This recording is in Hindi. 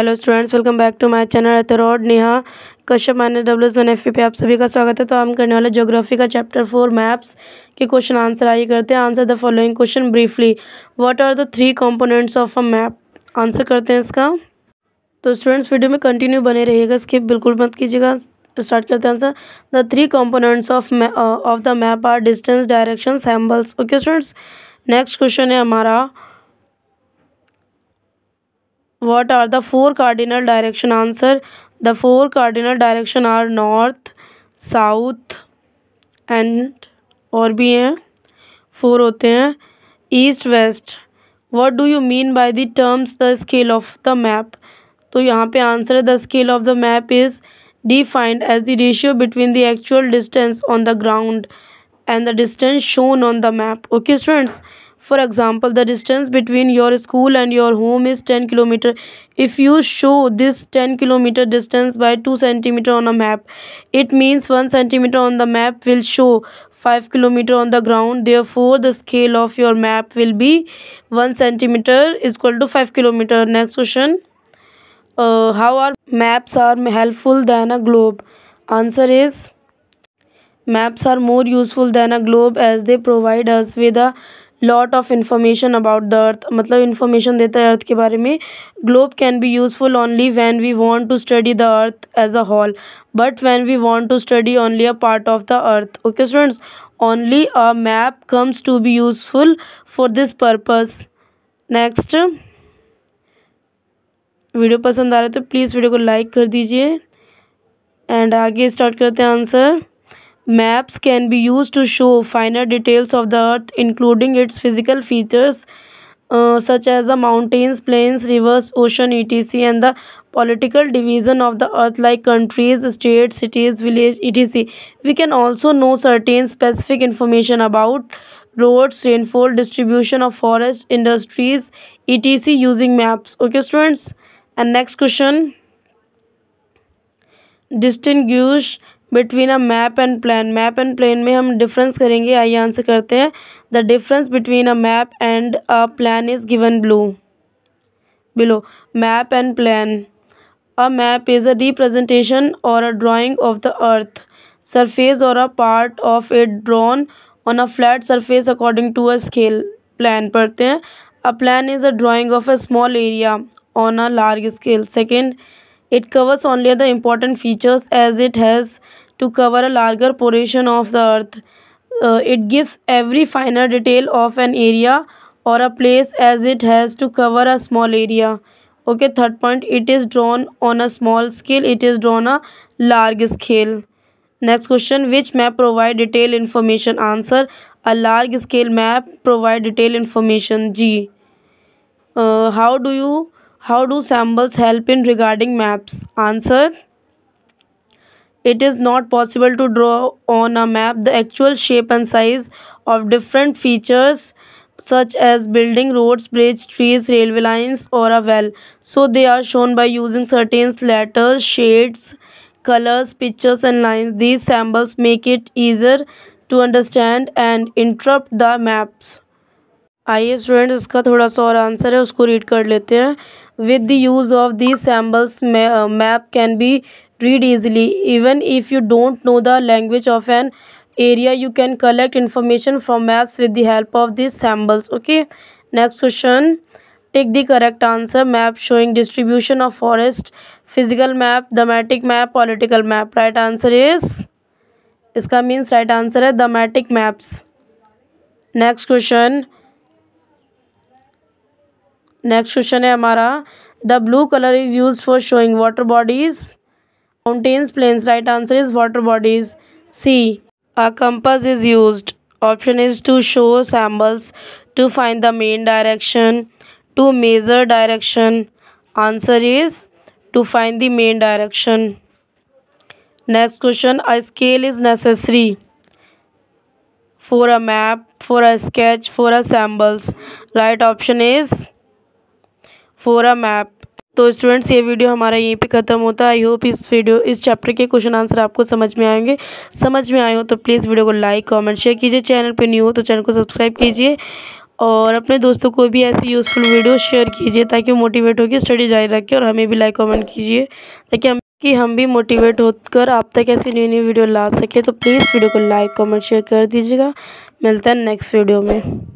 Hello students welcome back to my channel एथरॉड नेहा कश्यप मान्य डब्ल्यू वन एफ पे आप सभी का स्वागत है तो हम करने वाले ज्योग्राफी का चैप्टर फोर मैप्स के क्वेश्चन आंसर आइए करते हैं answer the following question briefly what are the three components of a map answer करते हैं इसका तो स्टूडेंट्स वीडियो में कंटिन्यू बने रहिएगा स्किप बिल्कुल मत कीजिएगा स्टार्ट करते हैं answer the three components of of the map are distance direction symbols okay students next question है हमारा what are the four cardinal direction answer the four cardinal direction are north south and और भी हैं फोर होते हैं east west what do you mean by the terms the scale of the map तो यहाँ पे आंसर है the scale of the map is defined as the ratio between the actual distance on the ground and the distance shown on the map okay students For example, the distance between your school and your home is 10 km. If you show this 10 km distance by 2 cm on a map, it means 1 cm on the map will show 5 km on the ground. Therefore, the scale of your map will be 1 cm is equal to 5 km. Next question. Uh, how are maps are helpful than a globe? Answer is maps are more useful than a globe as they provide us with a lot of information about the earth मतलब इन्फॉर्मेशन देता है अर्थ के बारे में globe can be useful only when we want to study the earth as a whole but when we want to study only a part of the earth okay students only a map comes to be useful for this purpose next video पसंद आ रहा है तो प्लीज़ वीडियो को लाइक कर दीजिए एंड आगे स्टार्ट करते हैं answer Maps can be used to show finer details of the earth including its physical features uh, such as the mountains, plains, rivers, ocean, etc. and the political division of the earth like countries, states, cities, villages, etc. We can also know certain specific information about roads, rainfall, distribution of forest, industries, etc. using maps. Okay students and next question distinguish between a map and plan map and plan में हम डिफरेंस करेंगे आइए आंसर करते हैं the difference between a map and a plan is given blue below map and plan a map is a representation और a drawing of the earth surface और a part of a drawn on a flat surface according to a scale plan पढ़ते हैं a plan is a drawing of a small area on a large scale second It covers only the important features as it has to cover a larger portion of the earth. Uh, it gives every finer detail of an area or a place as it has to cover a small area. Okay, third point, it is drawn on a small scale, it is drawn a large scale. Next question, which map provide detailed information? Answer, a large scale map provide detailed information. G. Uh, how do you how do symbols help in regarding maps answer it is not possible to draw on a map the actual shape and size of different features such as building roads bridge trees railway lines or a well so they are shown by using certain letters shades colors pictures and lines these symbols make it easier to understand and interpret the maps आइए स्टूडेंट इसका थोड़ा सा और आंसर है उसको रीड कर लेते हैं With the use of these symbols, ma map can be read easily. Even if you don't know the language of an area, you can collect information from maps with the help of these symbols. Okay. Next question. Take the correct answer. Map showing distribution of forest. Physical map, thematic map, political map. Right answer is. इसका मीन्स राइट आंसर है thematic maps next question next question है हमारा the blue colour is use for showing water bodies mountains plains right answer is water bodies C a compass is use option is to show symbols to find the main direction to measure direction answer is to find the main direction next question a scale is necessary for a map for a sketch for a samples right option is forum app तो स्टूडेंट्स ये वीडियो हमारा यहीं पे ख़त्म होता है आई होप इस वीडियो इस चैप्टर के क्वेश्चन आंसर आपको समझ में आएंगे समझ में आए हो तो प्लीज़ वीडियो को लाइक कमेंट शेयर कीजिए चैनल पे न्यू हो तो चैनल को सब्सक्राइब कीजिए और अपने दोस्तों को भी ऐसी यूज़फुल वीडियो शेयर कीजिए ताकि मोटिवेट होकर स्टडी जारी रखें और हमें भी लाइक कॉमेंट कीजिए ताकि हम कि हम भी मोटिवेट होकर आप तक ऐसी न्यू न्यू वीडियो ला सकें तो प्लीज़ वीडियो को लाइक कॉमेंट शेयर कर दीजिएगा मिलता है नेक्स्ट वीडियो में